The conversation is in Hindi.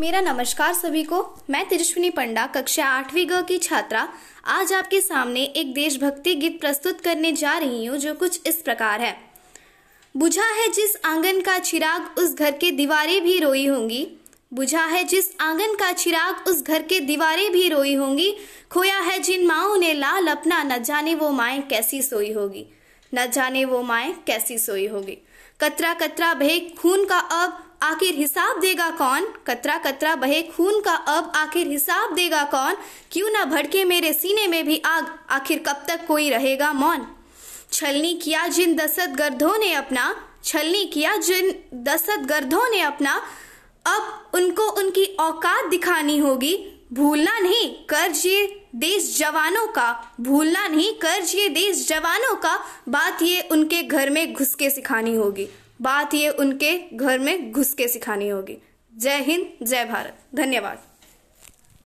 मेरा नमस्कार सभी को मैं तिरश्विनी पंडा कक्षा आठवीं ग की छात्रा आज आपके सामने एक देशभक्ति गीत प्रस्तुत करने जा रही हूँ जो कुछ इस प्रकार है बुझा है जिस आंगन का चिराग उस घर के दीवारें भी रोई होंगी बुझा है जिस आंगन का चिराग उस घर के दीवारें भी रोई होंगी खोया है जिन माओ ने लाल अपना न जाने वो माए कैसी सोई होगी न जाने वो माए कैसी सोई होगी कतरा कतरा भे खून का अब आखिर हिसाब देगा कौन कतरा कतरा बहे खून का अब आखिर हिसाब देगा कौन क्यों ना भड़के मेरे सीने में भी आग आखिर कब तक कोई रहेगा मौन छलनी किया जिन दसत गर्दों ने अपना छलनी किया जिन दसत गर्दों ने अपना अब उनको उनकी औकात दिखानी होगी भूलना नहीं कर ये देश जवानों का भूलना नहीं कर ये देश जवानों का बात ये उनके घर में घुस के सिखानी होगी बात ये उनके घर में घुस के सिखानी होगी जय हिंद जय भारत धन्यवाद